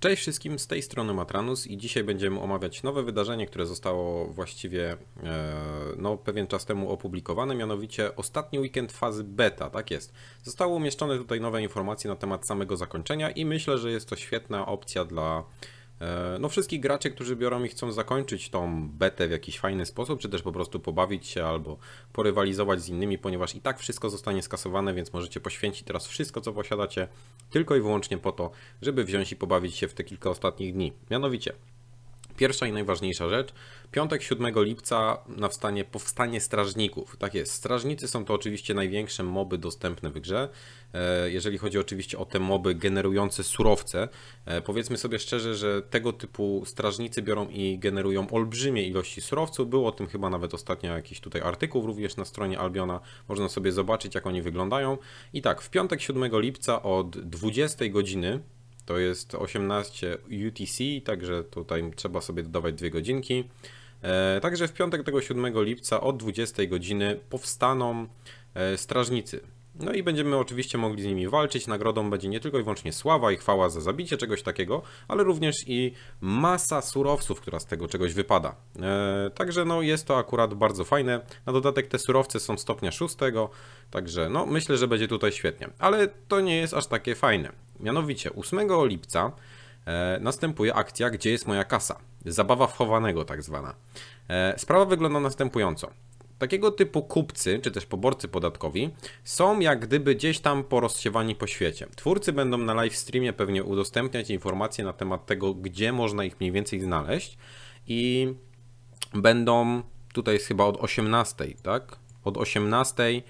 Cześć wszystkim, z tej strony Matranus i dzisiaj będziemy omawiać nowe wydarzenie, które zostało właściwie e, no, pewien czas temu opublikowane, mianowicie ostatni weekend fazy beta, tak jest. Zostały umieszczone tutaj nowe informacje na temat samego zakończenia i myślę, że jest to świetna opcja dla E, no, wszystkich graczy, którzy biorą i chcą zakończyć tą betę w jakiś fajny sposób, czy też po prostu pobawić się albo porywalizować z innymi, ponieważ i tak wszystko zostanie skasowane, więc możecie poświęcić teraz wszystko, co posiadacie, tylko i wyłącznie po to, żeby wziąć i pobawić się w te kilka ostatnich dni. Mianowicie Pierwsza i najważniejsza rzecz, piątek 7 lipca na wstanie, powstanie strażników. Tak jest, strażnicy są to oczywiście największe moby dostępne w grze. E, jeżeli chodzi oczywiście o te moby generujące surowce, e, powiedzmy sobie szczerze, że tego typu strażnicy biorą i generują olbrzymie ilości surowców. Było o tym chyba nawet ostatnio jakiś tutaj artykuł również na stronie Albiona. Można sobie zobaczyć jak oni wyglądają. I tak, w piątek 7 lipca od 20 godziny to jest 18 UTC, także tutaj trzeba sobie dodawać dwie godzinki. E, także w piątek tego 7 lipca o 20 godziny powstaną e, strażnicy. No i będziemy oczywiście mogli z nimi walczyć. Nagrodą będzie nie tylko i wyłącznie sława i chwała za zabicie czegoś takiego, ale również i masa surowców, która z tego czegoś wypada. E, także no jest to akurat bardzo fajne. Na dodatek te surowce są stopnia szóstego, także no myślę, że będzie tutaj świetnie. Ale to nie jest aż takie fajne. Mianowicie 8 lipca e, następuje akcja Gdzie jest moja kasa? Zabawa wchowanego tak zwana. E, sprawa wygląda następująco. Takiego typu kupcy, czy też poborcy podatkowi są jak gdyby gdzieś tam porozsiewani po świecie. Twórcy będą na live streamie pewnie udostępniać informacje na temat tego, gdzie można ich mniej więcej znaleźć i będą, tutaj jest chyba od 18, tak? Od 18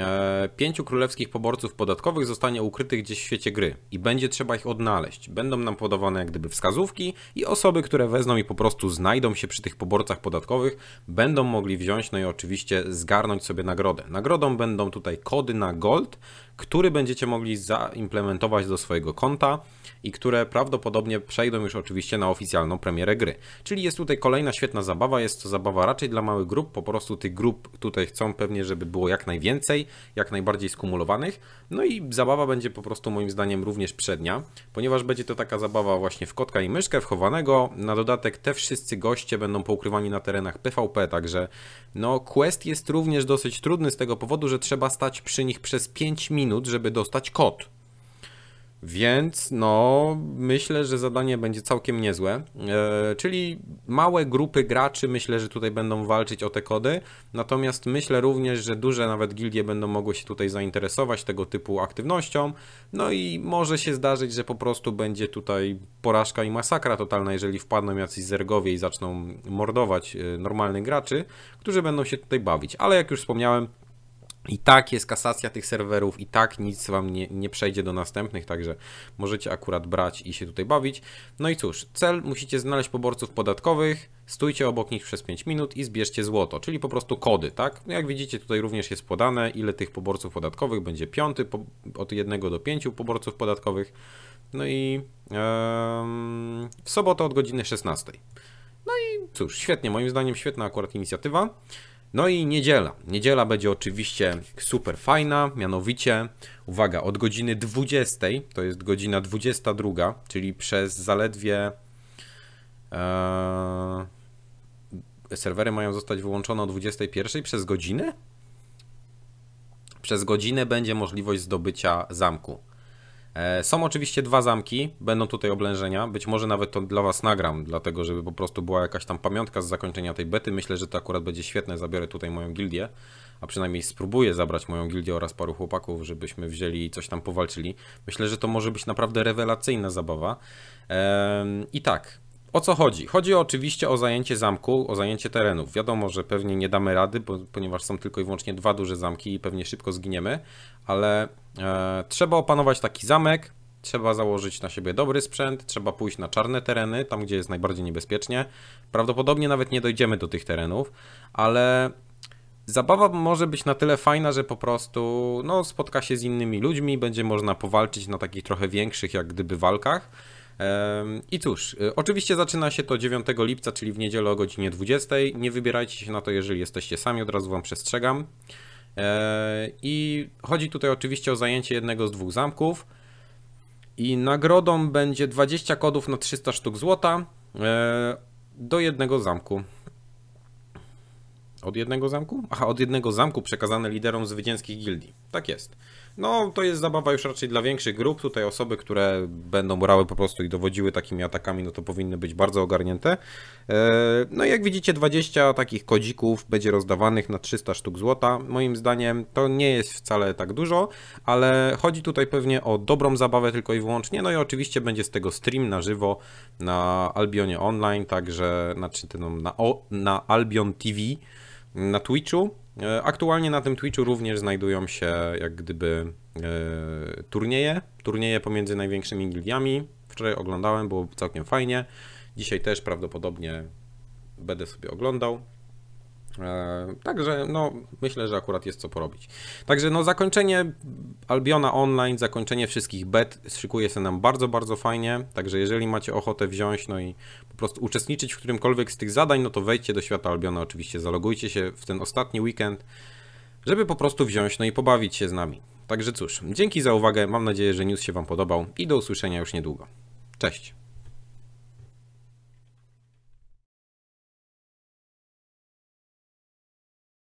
E, pięciu królewskich poborców podatkowych zostanie ukrytych gdzieś w świecie gry i będzie trzeba ich odnaleźć. Będą nam podawane jak gdyby wskazówki i osoby, które wezmą i po prostu znajdą się przy tych poborcach podatkowych, będą mogli wziąć, no i oczywiście zgarnąć sobie nagrodę. Nagrodą będą tutaj kody na gold, który będziecie mogli zaimplementować do swojego konta i które prawdopodobnie przejdą już oczywiście na oficjalną premierę gry. Czyli jest tutaj kolejna świetna zabawa, jest to zabawa raczej dla małych grup, po prostu tych grup tutaj chcą pewnie, żeby było jak najwięcej, jak najbardziej skumulowanych, no i zabawa będzie po prostu moim zdaniem również przednia, ponieważ będzie to taka zabawa właśnie w kotka i myszkę, wchowanego, na dodatek te wszyscy goście będą poukrywani na terenach PvP, także no quest jest również dosyć trudny z tego powodu, że trzeba stać przy nich przez 5 minut, minut, żeby dostać kod. Więc no, myślę, że zadanie będzie całkiem niezłe. E, czyli małe grupy graczy myślę, że tutaj będą walczyć o te kody. Natomiast myślę również, że duże nawet gildie będą mogły się tutaj zainteresować tego typu aktywnością. No i może się zdarzyć, że po prostu będzie tutaj porażka i masakra totalna, jeżeli wpadną jacyś zergowie i zaczną mordować e, normalnych graczy, którzy będą się tutaj bawić. Ale jak już wspomniałem, i tak jest kasacja tych serwerów, i tak nic wam nie, nie przejdzie do następnych, także możecie akurat brać i się tutaj bawić. No i cóż, cel musicie znaleźć poborców podatkowych, stójcie obok nich przez 5 minut i zbierzcie złoto, czyli po prostu kody, tak? No jak widzicie tutaj również jest podane, ile tych poborców podatkowych, będzie piąty, po, od 1 do 5 poborców podatkowych. No i yy, w sobotę od godziny 16. No i cóż, świetnie, moim zdaniem świetna akurat inicjatywa. No i niedziela. Niedziela będzie oczywiście super fajna, mianowicie, uwaga, od godziny 20, to jest godzina 22, czyli przez zaledwie. E, serwery mają zostać wyłączone o 21 przez godzinę? Przez godzinę będzie możliwość zdobycia zamku. E, są oczywiście dwa zamki, będą tutaj oblężenia, być może nawet to dla Was nagram, dlatego żeby po prostu była jakaś tam pamiątka z zakończenia tej bety. Myślę, że to akurat będzie świetne, zabiorę tutaj moją gildię, a przynajmniej spróbuję zabrać moją gildię oraz paru chłopaków, żebyśmy wzięli i coś tam powalczyli. Myślę, że to może być naprawdę rewelacyjna zabawa. I tak, o co chodzi? Chodzi oczywiście o zajęcie zamku, o zajęcie terenów. Wiadomo, że pewnie nie damy rady, bo, ponieważ są tylko i wyłącznie dwa duże zamki i pewnie szybko zginiemy, ale e, trzeba opanować taki zamek, trzeba założyć na siebie dobry sprzęt, trzeba pójść na czarne tereny, tam gdzie jest najbardziej niebezpiecznie. Prawdopodobnie nawet nie dojdziemy do tych terenów, ale zabawa może być na tyle fajna, że po prostu no, spotka się z innymi ludźmi, będzie można powalczyć na takich trochę większych jak gdyby walkach i cóż, e, oczywiście zaczyna się to 9 lipca, czyli w niedzielę o godzinie 20. Nie wybierajcie się na to, jeżeli jesteście sami, od razu Wam przestrzegam. E, I chodzi tutaj oczywiście o zajęcie jednego z dwóch zamków. I nagrodą będzie 20 kodów na 300 sztuk złota e, do jednego zamku. Od jednego zamku? Aha, od jednego zamku przekazane liderom zwycięskich gildii. Tak jest. No, to jest zabawa już raczej dla większych grup. Tutaj osoby, które będą brały po prostu i dowodziły takimi atakami, no to powinny być bardzo ogarnięte. E, no i jak widzicie, 20 takich kodzików będzie rozdawanych na 300 sztuk złota. Moim zdaniem to nie jest wcale tak dużo, ale chodzi tutaj pewnie o dobrą zabawę tylko i wyłącznie. No i oczywiście będzie z tego stream na żywo na Albionie Online, także znaczy, no, na, o, na Albion TV na Twitchu. E, aktualnie na tym Twitchu również znajdują się jak gdyby e, turnieje, turnieje pomiędzy największymi gildiami. Wczoraj oglądałem, było całkiem fajnie. Dzisiaj też prawdopodobnie będę sobie oglądał. E, także no, myślę, że akurat jest co porobić. Także no, zakończenie Albiona Online, zakończenie wszystkich bet szykuje się nam bardzo, bardzo fajnie. Także jeżeli macie ochotę wziąć no i po prostu uczestniczyć w którymkolwiek z tych zadań, no to wejdźcie do świata Albiona oczywiście, zalogujcie się w ten ostatni weekend, żeby po prostu wziąć no i pobawić się z nami. Także cóż, dzięki za uwagę, mam nadzieję, że news się Wam podobał i do usłyszenia już niedługo. Cześć!